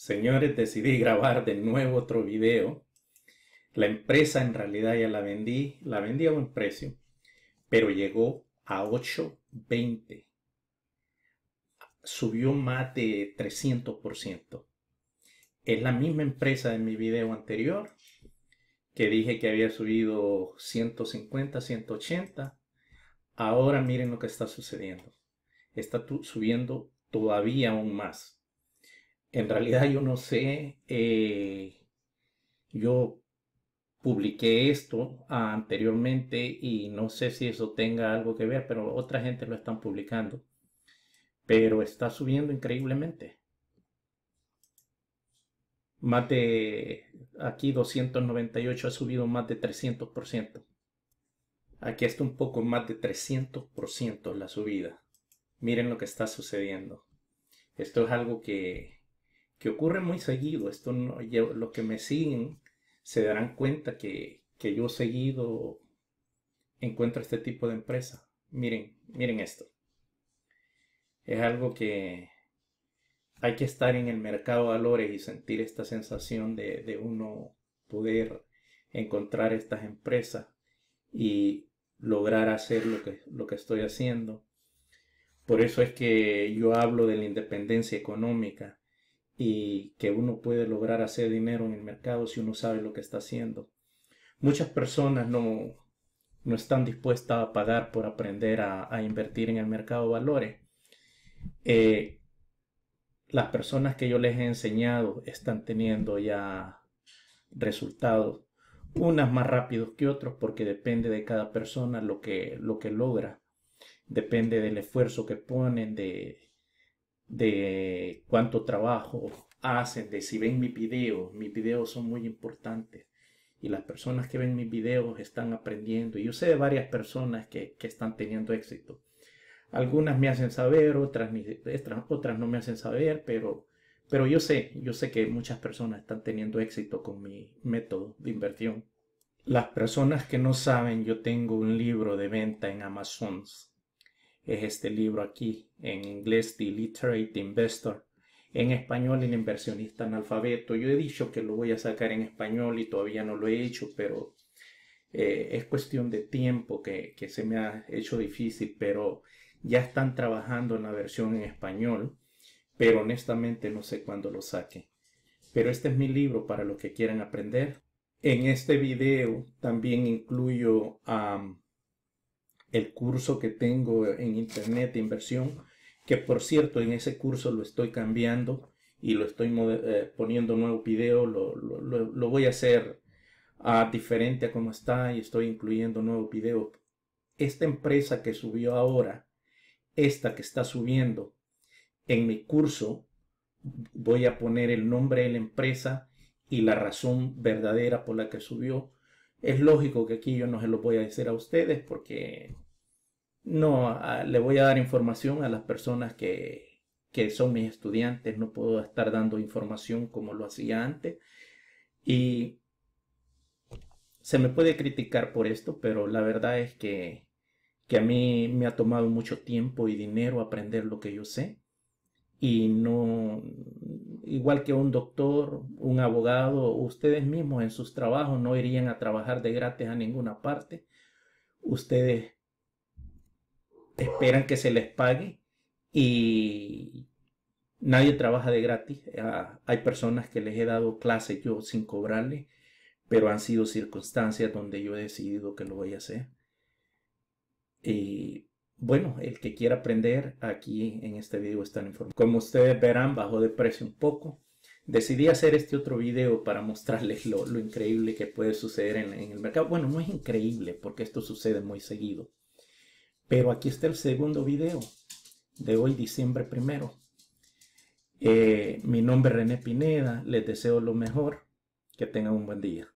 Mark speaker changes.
Speaker 1: Señores, decidí grabar de nuevo otro video. La empresa en realidad ya la vendí, la vendí a buen precio, pero llegó a 8.20. Subió más de 300%. Es la misma empresa de mi video anterior, que dije que había subido 150, 180. Ahora miren lo que está sucediendo. Está subiendo todavía aún más en realidad yo no sé, eh, yo publiqué esto anteriormente y no sé si eso tenga algo que ver, pero otra gente lo están publicando. Pero está subiendo increíblemente. Más de, aquí 298 ha subido más de 300%. Aquí está un poco más de 300% la subida. Miren lo que está sucediendo. Esto es algo que que ocurre muy seguido. Esto los que me siguen se darán cuenta que, yo seguido encuentro este tipo de empresa. Miren, miren esto. Es algo que hay que estar en el mercado de valores y sentir esta sensación de, de uno poder encontrar estas empresas y lograr hacer lo que, lo que estoy haciendo. Por eso es que yo hablo de la independencia económica y que uno puede lograr hacer dinero en el mercado si uno sabe lo que está haciendo. Muchas personas no, no están dispuestas a pagar por aprender a, invertir en el mercado de valores. Eh, las personas que yo les he enseñado están teniendo ya resultados, unas más rápidos que otros porque depende de cada persona lo que, lo que logra, depende del esfuerzo que ponen, de, de cuánto trabajo hacen, de si ven mi video. Mis videos son muy importantes y las personas que ven mis videos están aprendiendo. Y yo sé de varias personas que, que están teniendo éxito. Algunas me hacen saber, otras, otras no me hacen saber, pero, pero yo sé, yo sé que muchas personas están teniendo éxito con mi método de inversión. Las personas que no saben, yo tengo un libro de venta en Amazon es este libro aquí, en inglés The Literate Investor, en español El inversionista analfabeto. Yo he dicho que lo voy a sacar en español y todavía no lo he hecho, pero eh, es cuestión de tiempo que, se me ha hecho difícil, pero ya están trabajando en la versión en español, pero honestamente no sé cuándo lo saque. Pero este es mi libro para los que quieran aprender. En este video también incluyo a el curso que tengo en Internet de inversión, que por cierto en ese curso lo estoy cambiando y lo estoy eh, poniendo nuevo video, lo, voy a hacer a ah, diferente a como está y estoy incluyendo nuevo video. Esta empresa que subió ahora, esta que está subiendo, en mi curso voy a poner el nombre de la empresa y la razón verdadera por la que subió es lógico que aquí yo no se lo voy a decir a ustedes porque no le voy a dar información a las personas que, que son mis estudiantes, no puedo estar dando información como lo hacía antes. Y se me puede criticar por esto, pero la verdad es que, que a mí me ha tomado mucho tiempo y dinero aprender lo que yo sé y no, igual que un doctor, un abogado, ustedes mismos en sus trabajos no irían a trabajar de gratis a ninguna parte. Ustedes esperan que se les pague y nadie trabaja de gratis. Ah, hay personas que les he dado clases yo sin cobrarle, pero han sido circunstancias donde yo he decidido que lo voy a hacer. Y bueno, el que quiera aprender, aquí en este video está informado. Como ustedes verán, bajó de precio un poco. Decidí hacer este otro video para mostrarles lo, increíble que puede suceder en, el mercado. Bueno, no es increíble porque esto sucede muy seguido. Pero aquí está el segundo video de hoy, diciembre primero. Eh, mi nombre es René Pineda, les deseo lo mejor, que tengan un buen día.